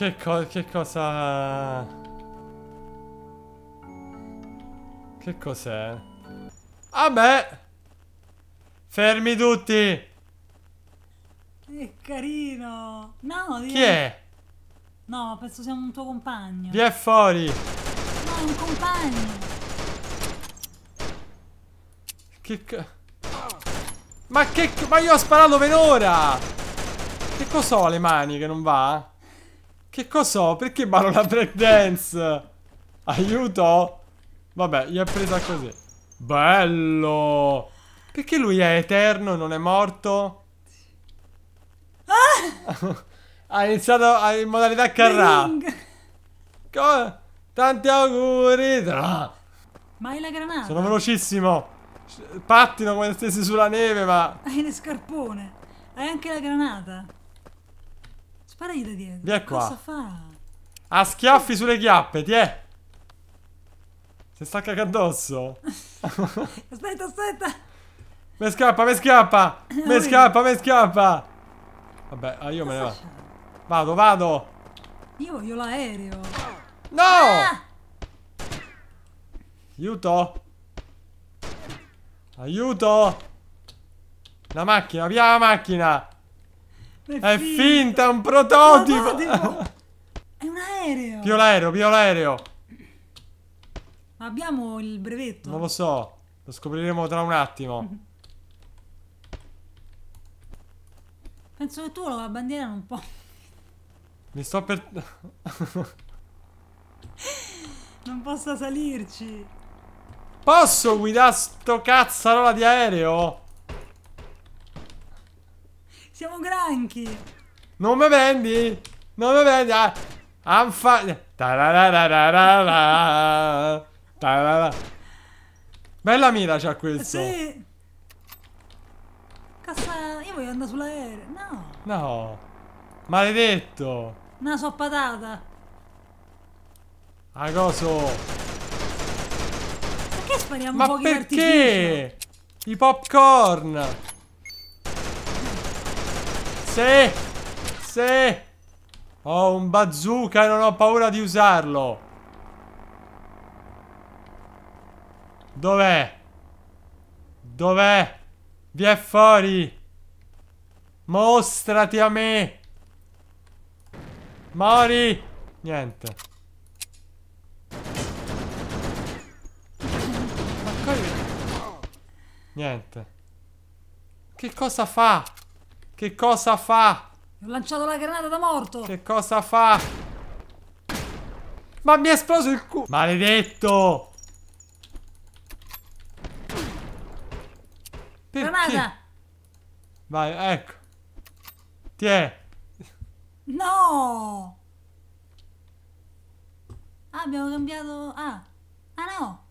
Che, co che cosa... Che cos'è? Ah beh! Fermi tutti! Che carino! No, Chi è? No, penso sia un tuo compagno. Chi è fuori? No, è un compagno. Che ca... Ma che... Ma io ho sparato per ora! Che cos'ho le mani che non va? Che cos'ho? Perché ballo la breakdance? Aiuto? Vabbè, gli è presa così. Bello! Perché lui è eterno, non è morto? Ah! ha iniziato in modalità carrà. Tanti auguri! Ah. Ma hai la granata? Sono velocissimo! Pattino come se stessi sulla neve, ma... Hai le scarpone! Hai anche la granata! Sparai da dietro. Vieni qua. Cosa fa? A schiaffi sulle chiappe, ti è. Si sta cagando addosso. aspetta, aspetta. Me scappa, me scappa. Me scappa, me scappa. Vabbè, ah, io Cosa me ne vado. Vado, vado. Io voglio l'aereo. No! Ah! Aiuto. Aiuto. La macchina, via la macchina. È, finta. finta, un prototipo! prototipo. è un aereo! Più l'aereo, più l'aereo! Ma abbiamo il brevetto? Non lo so, lo scopriremo tra un attimo. Mhm. Penso che tu la bandiera non può. Mi sto per... non posso salirci! Posso guidare sto cazzarola di aereo? Siamo granchi. Non mi vendi? Non mi vendi? Ah, anfa... Tararararara. Bella mira c'ha questo. Sì. Cassa, io voglio andare sull'aereo. No. No. Maledetto. Una soppatata. A coso. Perché spariamo Ma perché? I popcorn. Se Sì! Ho un bazooka e non ho paura di usarlo! Dov'è? Dov'è? Vi è fuori! Mostrati a me! Mori! Niente. Ma che... Niente. Che cosa fa? Che cosa fa? Ho lanciato la granata da morto. Che cosa fa? Ma mi è esploso il culo. Maledetto. Perché? Granata. Vai, ecco. Ti è. No. Ah, abbiamo cambiato... Ah. Ah no.